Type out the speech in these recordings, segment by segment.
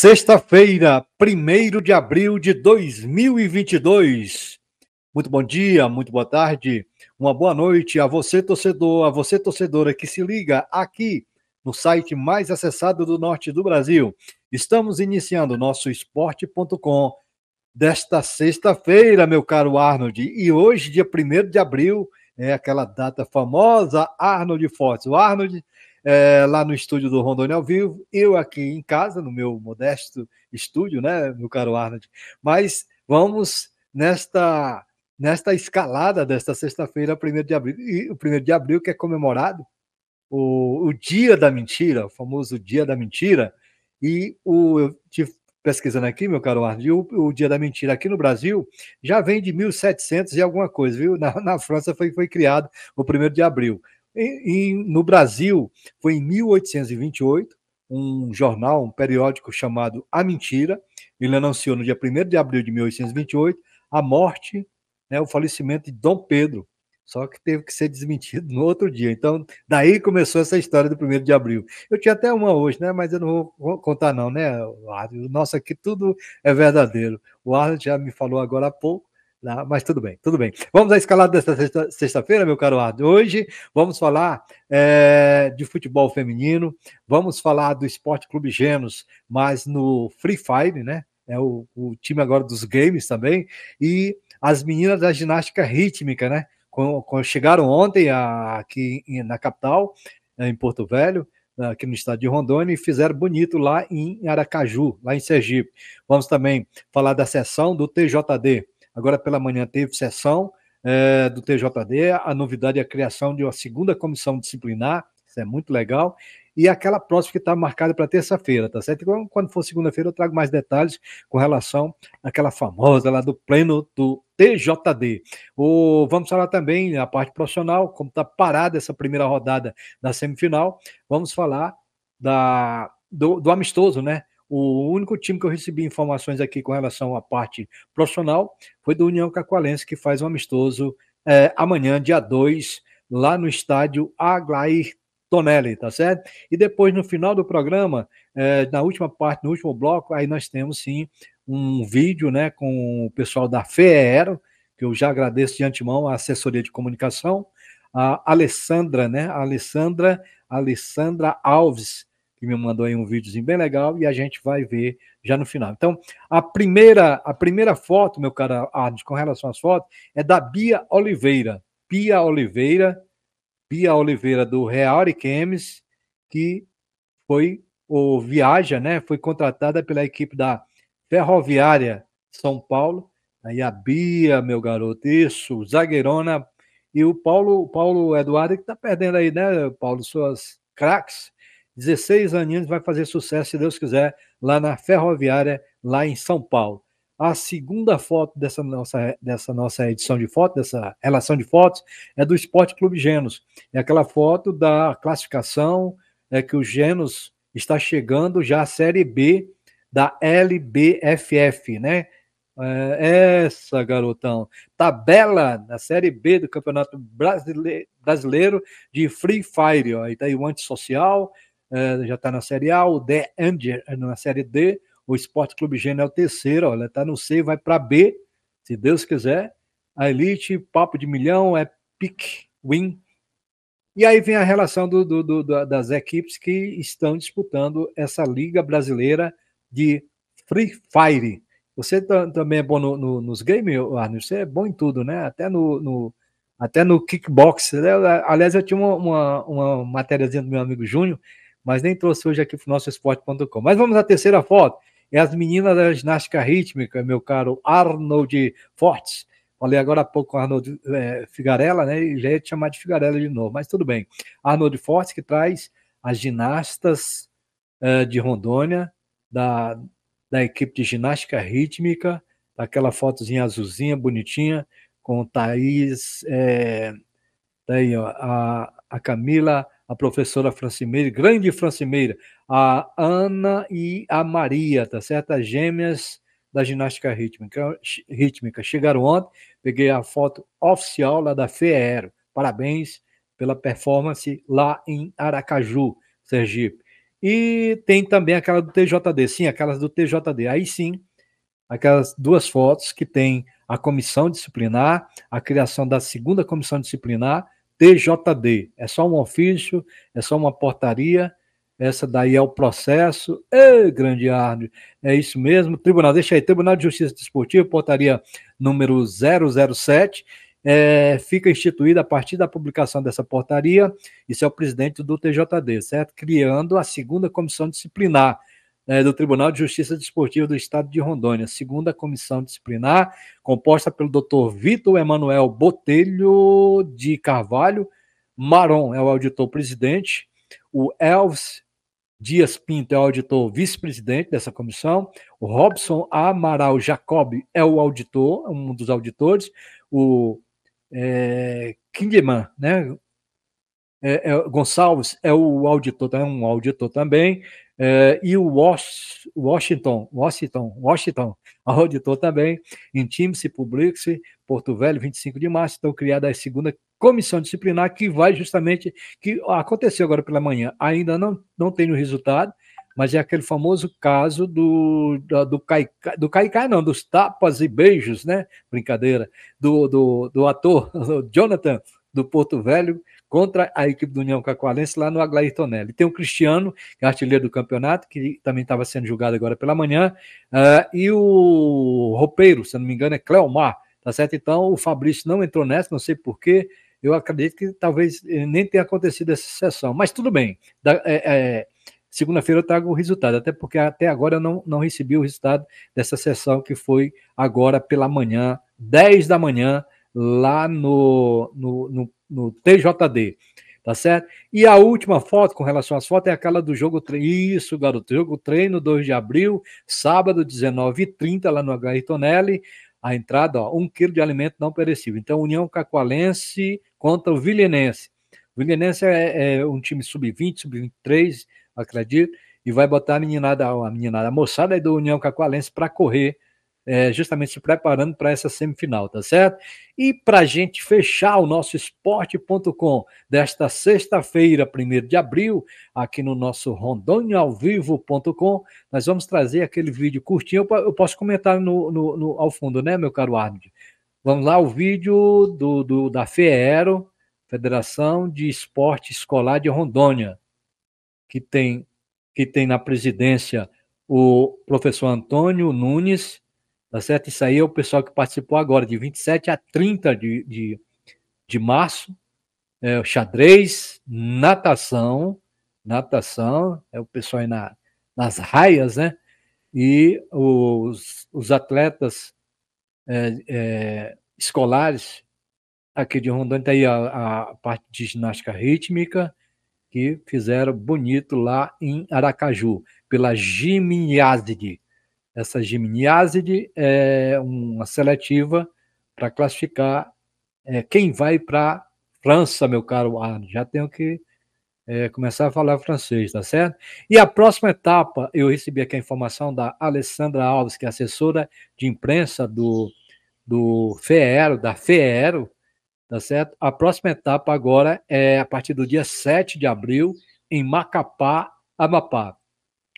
Sexta-feira, 1 de abril de 2022. Muito bom dia, muito boa tarde, uma boa noite a você, torcedor, a você, torcedora que se liga aqui no site mais acessado do norte do Brasil. Estamos iniciando nosso esporte.com desta sexta-feira, meu caro Arnold. E hoje, dia 1 de abril, é aquela data famosa Arnold Fortes. O Arnold é, lá no estúdio do Rondônia ao vivo, eu aqui em casa, no meu modesto estúdio, né, meu caro Arnold? Mas vamos nesta nesta escalada desta sexta-feira, 1 de abril, e o 1 de abril que é comemorado o, o dia da mentira, o famoso dia da mentira, e o, eu tive pesquisando aqui, meu caro Arnold, o, o dia da mentira aqui no Brasil já vem de 1700 e alguma coisa, viu? Na, na França foi, foi criado o 1 de abril. E, e no Brasil, foi em 1828, um jornal, um periódico chamado A Mentira, ele anunciou no dia 1 de abril de 1828 a morte, né, o falecimento de Dom Pedro, só que teve que ser desmentido no outro dia. Então, daí começou essa história do 1 de abril. Eu tinha até uma hoje, né? Mas eu não vou contar, não, né, o Arthur? Nossa, aqui tudo é verdadeiro. O Arthur já me falou agora há pouco Tá? mas tudo bem, tudo bem. Vamos à escalada desta sexta-feira, meu caro Ardo. Hoje vamos falar é, de futebol feminino, vamos falar do Esporte Clube Genos, mas no Free Fire, né? É o, o time agora dos games também. E as meninas da ginástica rítmica, né? chegaram ontem aqui na capital, é, em Porto Velho, aqui no estado de Rondônia e fizeram bonito lá em Aracaju, lá em Sergipe. Vamos também falar da sessão do TJD, Agora pela manhã teve sessão é, do TJD, a novidade é a criação de uma segunda comissão disciplinar, isso é muito legal, e aquela próxima que está marcada para terça-feira, tá certo? Então, quando for segunda-feira, eu trago mais detalhes com relação àquela famosa lá do pleno do TJD. O, vamos falar também a parte profissional, como está parada essa primeira rodada da semifinal, vamos falar da, do, do amistoso, né? O único time que eu recebi informações aqui com relação à parte profissional foi do União Cacoalense, que faz um amistoso é, amanhã, dia 2, lá no estádio Aglair Tonelli, tá certo? E depois, no final do programa, é, na última parte, no último bloco, aí nós temos sim um vídeo né, com o pessoal da FEERO, que eu já agradeço de antemão a assessoria de comunicação, a Alessandra, né? A Alessandra, a Alessandra Alves, que me mandou aí um videozinho bem legal e a gente vai ver já no final. Então, a primeira, a primeira foto, meu cara Arnes, com relação às fotos, é da Bia Oliveira. Bia Oliveira, Bia Oliveira do Real Arquemes, que foi ou viaja, né? Foi contratada pela equipe da Ferroviária São Paulo. Aí a Bia, meu garoto, isso, zagueirona. E o Paulo, Paulo Eduardo que tá perdendo aí, né, Paulo, suas craques 16 aninhos, vai fazer sucesso, se Deus quiser, lá na Ferroviária, lá em São Paulo. A segunda foto dessa nossa, dessa nossa edição de fotos, dessa relação de fotos, é do Esporte Clube Genos. É aquela foto da classificação é que o Genos está chegando já à Série B da LBFF, né? É essa, garotão. Tabela da Série B do Campeonato Brasileiro de Free Fire. Ó. Aí tá aí o antissocial, eh, já está na Série A, o The Anger eh, na Série D, o Esporte Clube Gênio é o terceiro, olha, está no C, vai para B, se Deus quiser. A Elite, Papo de Milhão, é Pick Win. E aí vem a relação do, do, do, das equipes que estão disputando essa Liga Brasileira de Free Fire. Você também é bom no, no, nos games, Arnold? Você é bom em tudo, né? Até no, no até no kickbox. Né? Aliás, eu tinha uma, uma, uma matériazinha do meu amigo Júnior mas nem trouxe hoje aqui para o nosso esporte.com. Mas vamos à terceira foto. É as meninas da ginástica rítmica, meu caro Arnold Fortes. Falei agora há pouco com Arnold é, Figarella, né? E já ia te chamar de Figarella de novo, mas tudo bem. Arnold Fortes que traz as ginastas é, de Rondônia, da, da equipe de ginástica rítmica, aquela fotozinha azulzinha, bonitinha, com Thaís, é, daí, tá ó, a, a Camila a professora Francimeira, grande Francimeira, a Ana e a Maria, tá certo? As gêmeas da ginástica rítmica, rítmica. Chegaram ontem, peguei a foto oficial lá da FEERO. Parabéns pela performance lá em Aracaju, Sergipe. E tem também aquela do TJD, sim, aquelas do TJD. Aí sim, aquelas duas fotos que tem a comissão disciplinar, a criação da segunda comissão disciplinar TJD. É só um ofício, é só uma portaria, essa daí é o processo. Ei, grande árbitro, é isso mesmo. Tribunal, deixa aí, Tribunal de Justiça Desportiva, portaria número 007, é, fica instituída a partir da publicação dessa portaria, isso é o presidente do TJD, certo? Criando a segunda comissão disciplinar, né, do Tribunal de Justiça Desportiva do Estado de Rondônia, segunda comissão disciplinar, composta pelo Dr. Vitor Emanuel Botelho de Carvalho, Maron é o auditor-presidente, o Elvis Dias Pinto é o auditor vice-presidente dessa comissão, o Robson Amaral Jacob é o auditor, um dos auditores, o é, né? É, é, Gonçalves é o auditor, é um auditor também, é, e o Washington, Washington, Washington, auditor também, intime-se, publique-se, Porto Velho, 25 de março, então criada a segunda comissão disciplinar que vai justamente, que aconteceu agora pela manhã, ainda não, não tem o resultado, mas é aquele famoso caso do, do, do Caicá, do Caicá não, dos tapas e beijos, né? Brincadeira, do, do, do ator Jonathan do Porto Velho, contra a equipe do União Cacoalense lá no Aglair Tonelli. Tem o Cristiano, que é artilheiro do campeonato, que também estava sendo julgado agora pela manhã, uh, e o roupeiro, se não me engano, é Cleomar, tá certo? Então o Fabrício não entrou nessa, não sei porquê, eu acredito que talvez eh, nem tenha acontecido essa sessão, mas tudo bem. Da, é, é, Segunda-feira eu trago o resultado, até porque até agora eu não, não recebi o resultado dessa sessão que foi agora pela manhã, 10 da manhã, lá no, no, no no TJD, tá certo? E a última foto, com relação às fotos, é aquela do jogo treino. Isso, garoto, jogo treino, 2 de abril, sábado, 19h30, lá no HR Tonelli, a entrada, ó, um quilo de alimento não perecível. Então, União Cacoalense contra o Vilhenense. O Vilhenense é, é um time sub-20, sub-23, acredito, e vai botar a meninada, a meninada, a moçada do União Cacoalense para correr é, justamente se preparando para essa semifinal, tá certo? E para a gente fechar o nosso esporte.com desta sexta-feira, 1 de abril, aqui no nosso rondonhaovivo.com, nós vamos trazer aquele vídeo curtinho. Eu, posso comentar no, no, no, ao fundo, né, meu caro Arnold? Vamos lá, o vídeo do, do da FEERO, Federação de Esporte Escolar de Rondônia, que tem, que tem na presidência o professor Antônio Nunes, Tá certo? Isso aí é o pessoal que participou agora, de 27 a 30 de, de, de março. É, xadrez, natação, natação, é o pessoal aí na, nas raias, né? E os, os atletas é, é, escolares aqui de Rondônia, tá aí a, a parte de ginástica rítmica, que fizeram bonito lá em Aracaju, pela Gimiazide. Essa gimniáside é uma seletiva para classificar é, quem vai para França, meu caro Arno. Já tenho que é, começar a falar francês, tá certo? E a próxima etapa, eu recebi aqui a informação da Alessandra Alves, que é assessora de imprensa do, do FEERO, da FEERO, tá certo? A próxima etapa agora é a partir do dia 7 de abril, em Macapá, Amapá.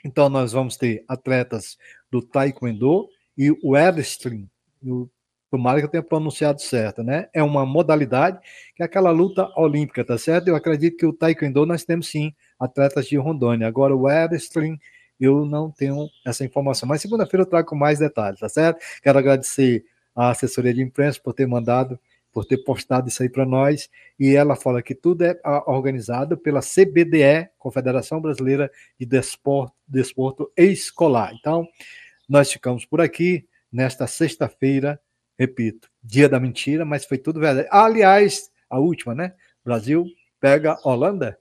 Então, nós vamos ter atletas do Taekwondo e o Wrestling, o Tomara que eu tenha pronunciado certo, né? É uma modalidade que é aquela luta olímpica, tá certo? Eu acredito que o Taekwondo nós temos sim atletas de Rondônia. Agora o Wrestling eu não tenho essa informação, mas segunda-feira eu trago mais detalhes, tá certo? Quero agradecer à assessoria de imprensa por ter mandado por ter postado isso aí para nós. E ela fala que tudo é organizado pela CBDE, Confederação Brasileira de Desporto, Desporto Escolar. Então, nós ficamos por aqui nesta sexta-feira, repito, dia da mentira, mas foi tudo verdade. aliás, a última, né? Brasil pega Holanda.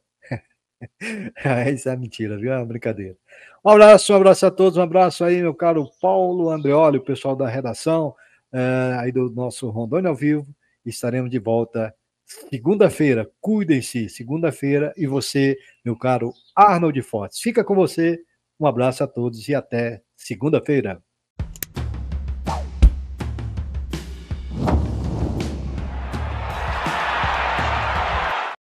Isso é mentira, viu? É uma brincadeira. Um abraço, um abraço a todos, um abraço aí, meu caro Paulo Andreoli, o pessoal da redação, é, aí do nosso Rondônia ao vivo. Estaremos de volta segunda-feira. Cuidem-se, segunda-feira. E você, meu caro Arnold Fortes. Fica com você. Um abraço a todos e até segunda-feira.